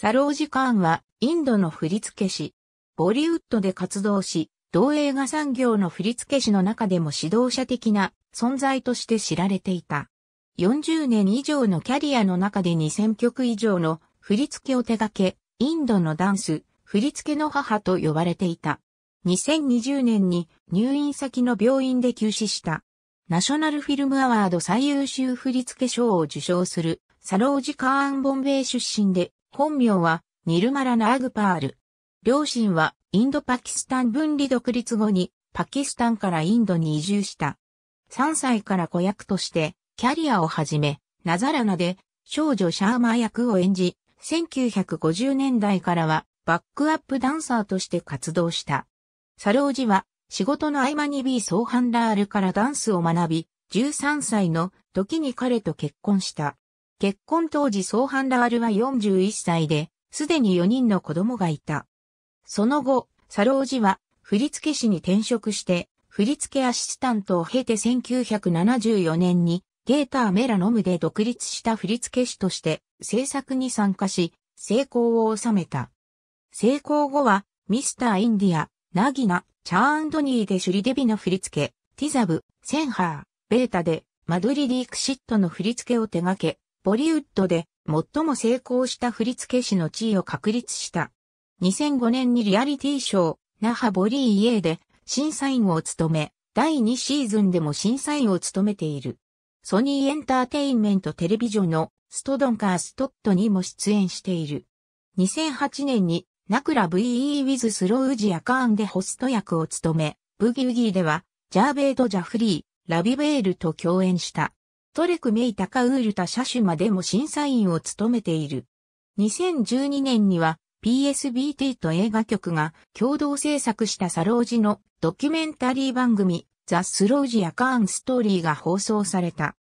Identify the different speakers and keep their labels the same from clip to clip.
Speaker 1: サロージ・カーンはインドの振付師。ボリウッドで活動し、同映画産業の振付師の中でも指導者的な存在として知られていた。40年以上のキャリアの中で2000曲以上の振付を手掛け、インドのダンス、振付の母と呼ばれていた。2020年に入院先の病院で急死した。ナショナルフィルムアワード最優秀振付賞を受賞するサロージ・カーン・ボンベイ出身で本名はニルマラナ・アグパール。両親はインドパキスタン分離独立後にパキスタンからインドに移住した。3歳から子役としてキャリアを始め、ナザラナで少女シャーマー役を演じ、1950年代からはバックアップダンサーとして活動した。サロージは仕事の合間に B ソーハンラールからダンスを学び、13歳の時に彼と結婚した。結婚当時ソーハンラールは41歳で、すでに4人の子供がいた。その後、サロージは振付師に転職して、振付アシスタントを経て1974年にゲーターメラノムで独立した振付師として制作に参加し、成功を収めた。成功後は、ミスターインディア、ナギナ、チャーンドニーでシュリデビの振付ティザブ、センハー、ベータで、マドリディクシットの振付を手掛け、ボリウッドで最も成功した振付師の地位を確立した。2005年にリアリティショー、那覇ボリーイエーで審査員を務め、第2シーズンでも審査員を務めている。ソニーエンターテインメントテレビジョンのストドンカーストットにも出演している。2008年にナクラ VE ウィズスローウジアカーンでホスト役を務め、ブギウギーではジャーベイド・ジャフリー、ラビベールと共演した。トレクメイタカウールタシャシュマでも審査員を務めている。2012年には PSBT と映画局が共同制作したサロージのドキュメンタリー番組ザ・スロージやカーンストーリーが放送された。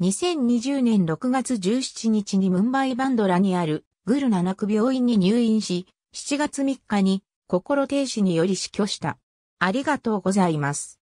Speaker 1: 2020年6月17日にムンバイバンドラにあるグルナナク病院に入院し、7月3日に心停止により死去した。ありがとうございます。